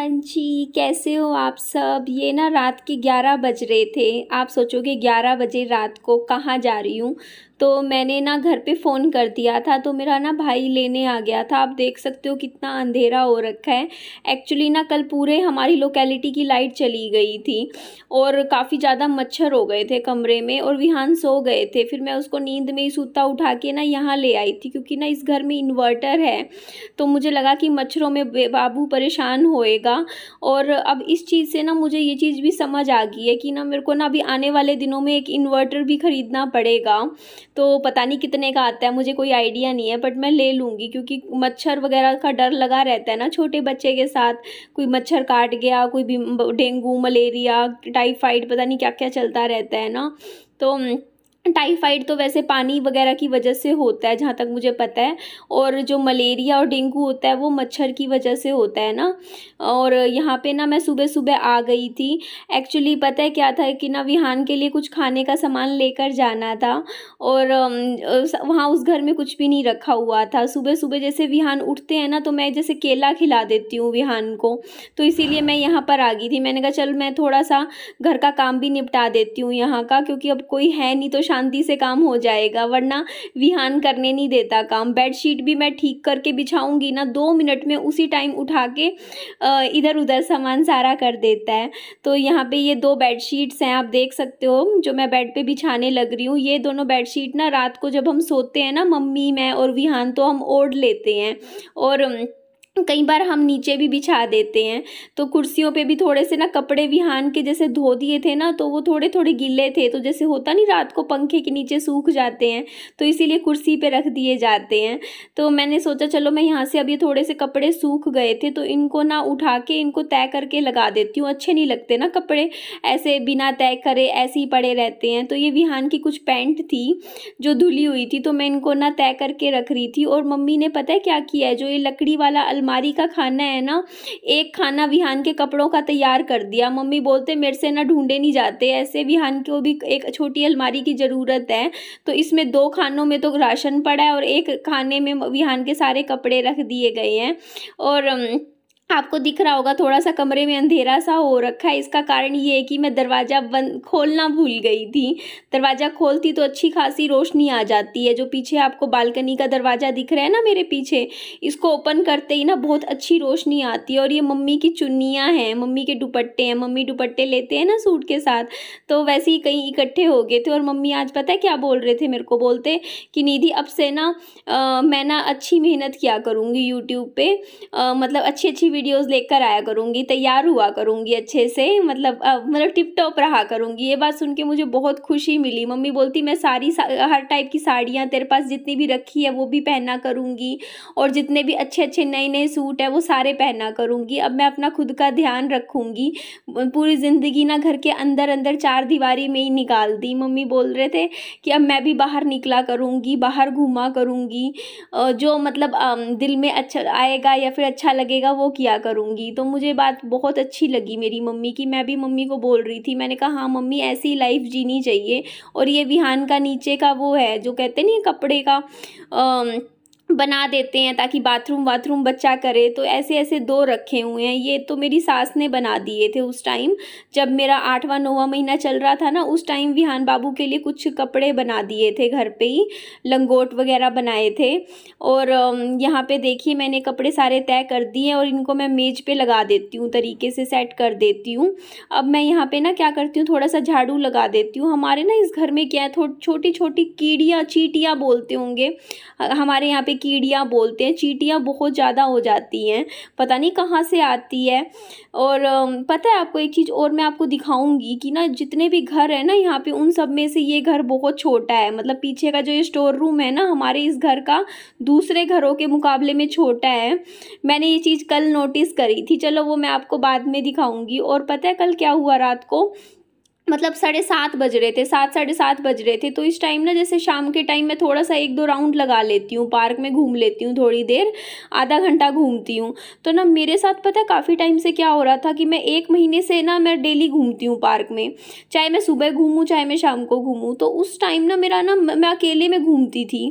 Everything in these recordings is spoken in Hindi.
हाँ जी कैसे हो आप सब ये ना रात के ग्यारह बज रहे थे आप सोचोगे ग्यारह बजे रात को कहाँ जा रही हूँ तो मैंने ना घर पे फ़ोन कर दिया था तो मेरा ना भाई लेने आ गया था आप देख सकते हो कितना अंधेरा हो रखा है एक्चुअली ना कल पूरे हमारी लोकेलिटी की लाइट चली गई थी और काफ़ी ज़्यादा मच्छर हो गए थे कमरे में और विहान सो गए थे फिर मैं उसको नींद में ही सूता उठा के ना यहाँ ले आई थी क्योंकि ना इस घर में इन्वर्टर है तो मुझे लगा कि मच्छरों में बाबू परेशान होएगा और अब इस चीज़ से ना मुझे ये चीज़ भी समझ आ गई है कि ना मेरे को ना अभी आने वाले दिनों में एक इन्वर्टर भी ख़रीदना पड़ेगा तो पता नहीं कितने का आता है मुझे कोई आइडिया नहीं है बट मैं ले लूँगी क्योंकि मच्छर वगैरह का डर लगा रहता है ना छोटे बच्चे के साथ कोई मच्छर काट गया कोई डेंगू मलेरिया टाइफाइड पता नहीं क्या क्या चलता रहता है ना तो टाइफाइड तो वैसे पानी वगैरह की वजह से होता है जहाँ तक मुझे पता है और जो मलेरिया और डेंगू होता है वो मच्छर की वजह से होता है ना और यहाँ पे ना मैं सुबह सुबह आ गई थी एक्चुअली पता है क्या था कि ना विहान के लिए कुछ खाने का सामान लेकर जाना था और वहाँ उस घर में कुछ भी नहीं रखा हुआ था सुबह सुबह जैसे विहान उठते हैं ना तो मैं जैसे केला खिला देती हूँ विहान को तो इसी मैं यहाँ पर आ गई थी मैंने कहा चल मैं थोड़ा सा घर का काम भी निपटा देती हूँ यहाँ का क्योंकि अब कोई है नहीं तो शांति से काम हो जाएगा वरना विहान करने नहीं देता काम बेडशीट भी मैं ठीक करके बिछाऊंगी ना दो मिनट में उसी टाइम उठा के इधर उधर सामान सारा कर देता है तो यहाँ पे ये दो बेडशीट्स हैं आप देख सकते हो जो मैं बेड पे बिछाने लग रही हूँ ये दोनों बेडशीट ना रात को जब हम सोते हैं ना मम्मी मैं और विहान तो हम ओढ़ लेते हैं और कई बार हम नीचे भी बिछा देते हैं तो कुर्सियों पे भी थोड़े से ना कपड़े विहान के जैसे धो दिए थे ना तो वो थोड़े थोड़े गिले थे तो जैसे होता नहीं रात को पंखे के नीचे सूख जाते हैं तो इसीलिए कुर्सी पे रख दिए जाते हैं तो मैंने सोचा चलो मैं यहाँ से अभी थोड़े से कपड़े सूख गए थे तो इनको ना उठा के इनको तय करके लगा देती हूँ अच्छे नहीं लगते ना कपड़े ऐसे बिना तय करे ऐसे ही पड़े रहते हैं तो ये विहान की कुछ पैंट थी जो धुली हुई थी तो मैं इनको ना तय करके रख रही थी और मम्मी ने पता है क्या किया है जो ये लकड़ी वाला अलमारी का खाना है ना एक खाना विहान के कपड़ों का तैयार कर दिया मम्मी बोलते मेरे से ना ढूंढे नहीं जाते ऐसे विहान को भी एक छोटी अलमारी की ज़रूरत है तो इसमें दो खानों में तो राशन पड़ा है और एक खाने में विहान के सारे कपड़े रख दिए गए हैं और आपको दिख रहा होगा थोड़ा सा कमरे में अंधेरा सा हो रखा है इसका कारण ये है कि मैं दरवाज़ा बंद खोलना भूल गई थी दरवाज़ा खोलती तो अच्छी खासी रोशनी आ जाती है जो पीछे आपको बालकनी का दरवाज़ा दिख रहा है ना मेरे पीछे इसको ओपन करते ही ना बहुत अच्छी रोशनी आती है और ये मम्मी की चुन्नियाँ हैं मम्मी के दुपट्टे हैं मम्मी दुपट्टे लेते हैं ना सूट के साथ तो वैसे ही कहीं इकट्ठे हो गए थे और मम्मी आज पता है क्या बोल रहे थे मेरे को बोलते कि निधि अब से ना मैं ना अच्छी मेहनत किया करूँगी यूट्यूब पर मतलब अच्छी अच्छी वीडियोस लेकर आया करूँगी तैयार हुआ करूँगी अच्छे से मतलब मतलब टिप टॉप रहा करूँगी ये बात सुन के मुझे बहुत खुशी मिली मम्मी बोलती मैं सारी सा, हर टाइप की साड़ियाँ तेरे पास जितनी भी रखी है वो भी पहना करूँगी और जितने भी अच्छे अच्छे नए नए सूट है वो सारे पहना करूँगी अब मैं अपना खुद का ध्यान रखूँगी पूरी ज़िंदगी ना घर के अंदर अंदर चार दीवारी में ही निकाल दी मम्मी बोल रहे थे कि अब मैं भी बाहर निकला करूँगी बाहर घूमा करूँगी जो मतलब दिल में अच्छा आएगा या फिर अच्छा लगेगा वो किया किया करूँगी तो मुझे बात बहुत अच्छी लगी मेरी मम्मी की मैं भी मम्मी को बोल रही थी मैंने कहा हाँ मम्मी ऐसी लाइफ जीनी चाहिए और ये विहान का नीचे का वो है जो कहते नहीं कपड़े का आ, बना देते हैं ताकि बाथरूम वाथरूम बच्चा करे तो ऐसे ऐसे दो रखे हुए हैं ये तो मेरी सास ने बना दिए थे उस टाइम जब मेरा आठवां नौवा महीना चल रहा था ना उस टाइम विहान बाबू के लिए कुछ कपड़े बना दिए थे घर पे ही लंगोट वगैरह बनाए थे और यहाँ पे देखिए मैंने कपड़े सारे तय कर दिए और इनको मैं मेज पर लगा देती हूँ तरीके से सेट कर देती हूँ अब मैं यहाँ पर ना क्या करती हूँ थोड़ा सा झाड़ू लगा देती हूँ हमारे ना इस घर में क्या है छोटी छोटी कीड़ियाँ चीटियाँ बोलते होंगे हमारे यहाँ पर कीड़ियाँ बोलते हैं चीटियाँ बहुत ज़्यादा हो जाती हैं पता नहीं कहाँ से आती है और पता है आपको एक चीज़ और मैं आपको दिखाऊंगी कि ना जितने भी घर हैं ना यहाँ पे उन सब में से ये घर बहुत छोटा है मतलब पीछे का जो ये स्टोर रूम है ना हमारे इस घर का दूसरे घरों के मुकाबले में छोटा है मैंने ये चीज़ कल नोटिस करी थी चलो वो मैं आपको बाद में दिखाऊंगी और पता है कल क्या हुआ रात को मतलब साढ़े सात बज रहे थे सात साढ़े सात बज रहे थे तो इस टाइम ना जैसे शाम के टाइम मैं थोड़ा सा एक दो राउंड लगा लेती हूँ पार्क में घूम लेती हूँ थोड़ी देर आधा घंटा घूमती हूँ तो ना मेरे साथ पता है काफ़ी टाइम से क्या हो रहा था कि मैं एक महीने से ना मैं डेली घूमती हूँ पार्क में चाहे मैं सुबह घूमूँ चाहे मैं शाम को घूमूँ तो उस टाइम ना मेरा ना मैं अकेले में घूमती थी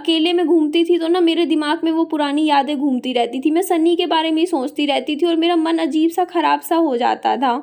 अकेले में घूमती थी तो ना मेरे दिमाग में वो पुरानी यादें घूमती रहती थी मैं सनी के बारे में ही सोचती रहती थी और मेरा मन अजीब सा ख़राब सा हो जाता था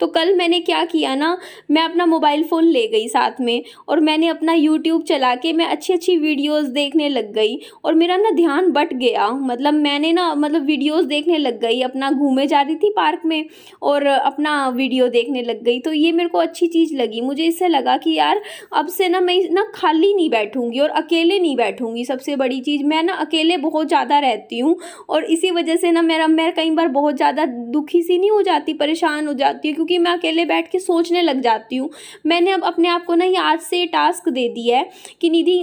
तो कल मैंने क्या किया ना मैं अपना मोबाइल फ़ोन ले गई साथ में और मैंने अपना यूट्यूब चला के मैं अच्छी अच्छी वीडियोज़ देखने लग गई और मेरा ना ध्यान बट गया मतलब मैंने ना मतलब वीडियोज़ देखने लग गई अपना घूमे जा रही थी पार्क में और अपना वीडियो देखने लग गई तो ये मेरे को अच्छी चीज़ लगी मुझे इससे लगा कि यार अब से ना मैं ना खाली नहीं बैठूँगी और अकेले नहीं बैठूँगी सबसे बड़ी चीज़ मैं ना अकेले बहुत ज़्यादा रहती हूँ और इसी वजह से ना मेरा मैं कई बार बहुत ज़्यादा दुखी सी नहीं हो जाती परेशान हो जाती है क्योंकि मैं अकेले बैठ के सोचने लग जाती हूँ मैंने अब अपने आप को ना ये आज से टास्क दे दिया है कि निधि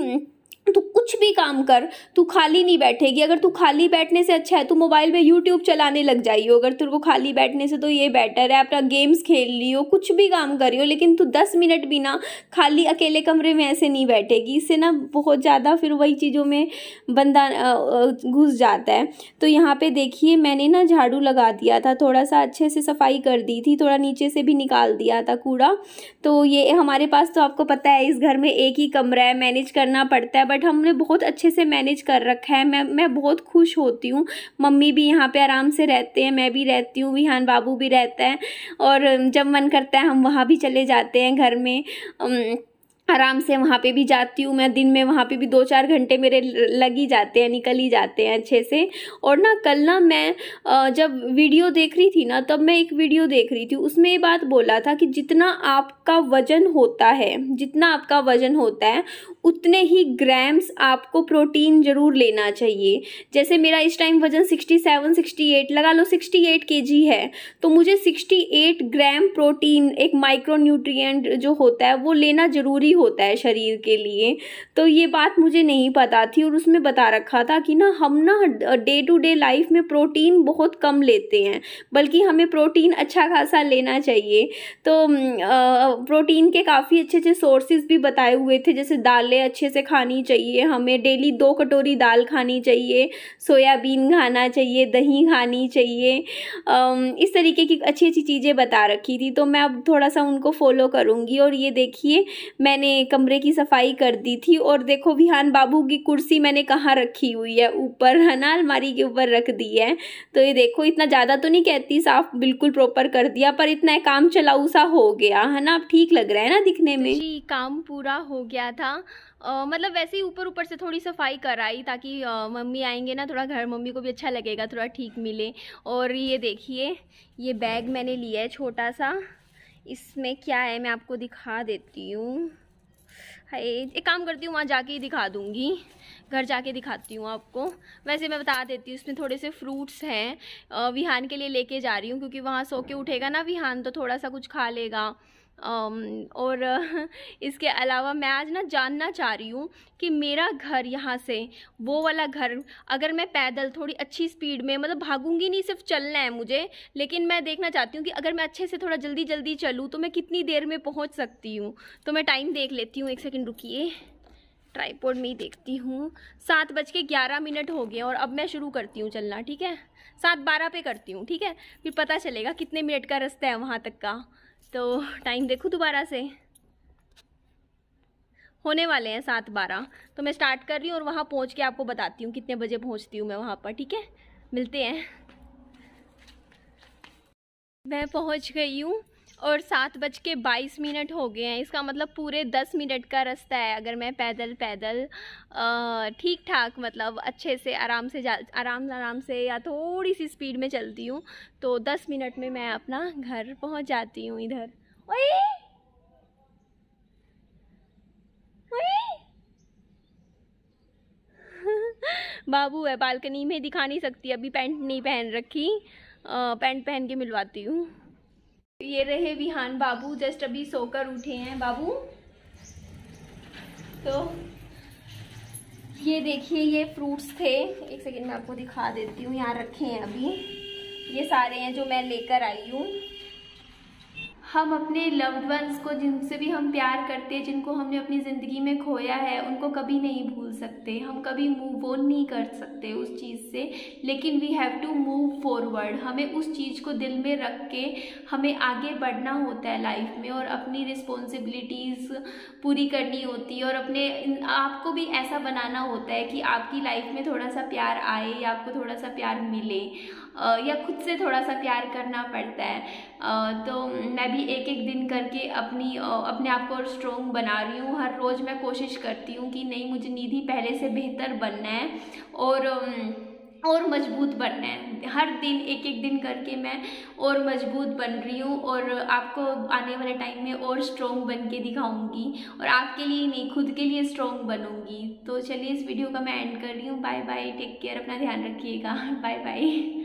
तू कुछ भी काम कर तू खाली नहीं बैठेगी अगर तू खाली बैठने से अच्छा है तू मोबाइल में यूट्यूब चलाने लग जाइयो अगर तेरे को खाली बैठने से तो ये बेटर है अपना गेम्स खेल रही हो कुछ भी काम कर रही हो लेकिन तू दस मिनट भी ना खाली अकेले कमरे में ऐसे नहीं बैठेगी इससे ना बहुत ज़्यादा फिर वही चीज़ों में बंदा घुस जाता है तो यहाँ पर देखिए मैंने ना झाड़ू लगा दिया था थोड़ा सा अच्छे से सफाई कर दी थी थोड़ा नीचे से भी निकाल दिया था कूड़ा तो ये हमारे पास तो आपको पता है इस घर में एक ही कमरा है मैनेज करना पड़ता है बट बट हमने बहुत अच्छे से मैनेज कर रखा है मैं मैं बहुत खुश होती हूँ मम्मी भी यहाँ पे आराम से रहते हैं मैं भी रहती हूँ विहान बाबू भी रहता है और जब मन करता है हम वहाँ भी चले जाते हैं घर में आराम से वहाँ पे भी जाती हूँ मैं दिन में वहाँ पे भी दो चार घंटे मेरे लग ही जाते हैं निकल ही जाते हैं अच्छे से और ना कल ना मैं जब वीडियो देख रही थी ना तब मैं एक वीडियो देख रही थी उसमें ये बात बोला था कि जितना आपका वज़न होता है जितना आपका वज़न होता है उतने ही ग्राम्स आपको प्रोटीन ज़रूर लेना चाहिए जैसे मेरा इस टाइम वज़न सिक्सटी सेवन सिक्सटी एट लगा लो सिक्सटी एट के जी है तो मुझे सिक्सटी एट ग्राम प्रोटीन एक माइक्रो न्यूट्रिएंट जो होता है वो लेना ज़रूरी होता है शरीर के लिए तो ये बात मुझे नहीं पता थी और उसमें बता रखा था कि ना हम ना डे टू डे लाइफ में प्रोटीन बहुत कम लेते हैं बल्कि हमें प्रोटीन अच्छा खासा लेना चाहिए तो आ, प्रोटीन के काफ़ी अच्छे अच्छे सोर्सेज भी बताए हुए थे जैसे दाल दालें अच्छे से खानी चाहिए हमें डेली दो कटोरी दाल खानी चाहिए सोयाबीन खाना चाहिए दही खानी चाहिए इस तरीके की अच्छी अच्छी चीज़ें बता रखी थी तो मैं अब थोड़ा सा उनको फॉलो करूँगी और ये देखिए मैंने कमरे की सफाई कर दी थी और देखो विहान बाबू की कुर्सी मैंने कहाँ रखी हुई है ऊपर है ना अलमारी के ऊपर रख दी है तो ये देखो इतना ज़्यादा तो नहीं कहती साफ बिल्कुल प्रॉपर कर दिया पर इतना काम चलाऊ सा हो गया है ना अब ठीक लग रहा है ना दिखने में जी काम पूरा हो गया था आ, मतलब वैसे ही ऊपर ऊपर से थोड़ी सफाई कराई ताकि मम्मी आएंगे ना थोड़ा घर मम्मी को भी अच्छा लगेगा थोड़ा ठीक मिले और ये देखिए ये बैग मैंने लिया है छोटा सा इसमें क्या है मैं आपको दिखा देती हूँ हाय एक काम करती हूँ वहाँ जाके ही दिखा दूँगी घर जाके दिखाती हूँ आपको वैसे मैं बता देती हूँ इसमें थोड़े से फ्रूट्स हैं विहान के लिए लेके जा रही हूँ क्योंकि वहाँ सो के उठेगा ना विहान तो थोड़ा सा कुछ खा लेगा और इसके अलावा मैं आज ना जानना चाह रही हूँ कि मेरा घर यहाँ से वो वाला घर अगर मैं पैदल थोड़ी अच्छी स्पीड में मतलब भागूंगी नहीं सिर्फ चलना है मुझे लेकिन मैं देखना चाहती हूँ कि अगर मैं अच्छे से थोड़ा जल्दी जल्दी चलूँ तो मैं कितनी देर में पहुँच सकती हूँ तो मैं टाइम देख लेती हूँ एक सेकेंड रुकिए ट्राईपोर्ड में ही देखती हूँ सात बज के ग्यारह मिनट हो गए और अब मैं शुरू करती हूँ चलना ठीक है सात बारह पे करती हूँ ठीक है फिर पता चलेगा कितने मिनट का रास्ता है वहाँ तक का तो टाइम देखूँ दोबारा से होने वाले हैं सात बारह तो मैं स्टार्ट कर रही हूँ और वहाँ पहुँच के आपको बताती हूँ कितने बजे पहुँचती हूँ मैं वहाँ पर ठीक है मिलते हैं मैं पहुँच गई हूँ और सात बज के बाईस मिनट हो गए हैं इसका मतलब पूरे दस मिनट का रास्ता है अगर मैं पैदल पैदल ठीक ठाक मतलब अच्छे से आराम से जा आराम आराम से या थोड़ी सी स्पीड में चलती हूँ तो दस मिनट में मैं अपना घर पहुँच जाती हूँ इधर ओए बाबू है बालकनी में दिखा नहीं सकती अभी पैंट नहीं पहन रखी पैंट पहन के मिलवाती हूँ ये रहे विहान बाबू जस्ट अभी सोकर उठे हैं बाबू तो ये देखिए ये फ्रूट्स थे एक सेकेंड मैं आपको दिखा देती हूँ यहाँ रखे हैं अभी ये सारे हैं जो मैं लेकर आई हूँ हम अपने लव्ड वंस को जिनसे भी हम प्यार करते हैं जिनको हमने अपनी ज़िंदगी में खोया है उनको कभी नहीं भूल सकते हम कभी मूव ऑन नहीं कर सकते उस चीज़ से लेकिन we have to move forward हमें उस चीज़ को दिल में रख के हमें आगे बढ़ना होता है लाइफ में और अपनी रिस्पॉन्सिबिलिटीज़ पूरी करनी होती है और अपने आपको भी ऐसा बनाना होता है कि आपकी लाइफ में थोड़ा सा प्यार आए या आपको थोड़ा सा प्यार मिले या खुद से थोड़ा सा प्यार करना पड़ता है तो मैं भी एक एक दिन करके अपनी अपने आप को और स्ट्रोंग बना रही हूँ हर रोज़ मैं कोशिश करती हूँ कि नहीं मुझे निधि पहले से बेहतर बनना है और और मजबूत बनना है हर दिन एक एक दिन करके मैं और मजबूत बन रही हूँ और आपको आने वाले टाइम में और स्ट्रॉन्ग बन के दिखाऊँगी और आपके लिए नहीं खुद के लिए स्ट्रॉन्ग बनूँगी तो चलिए इस वीडियो का मैं एंड कर रही हूँ बाय बाय टेक केयर अपना ध्यान रखिएगा बाय बाय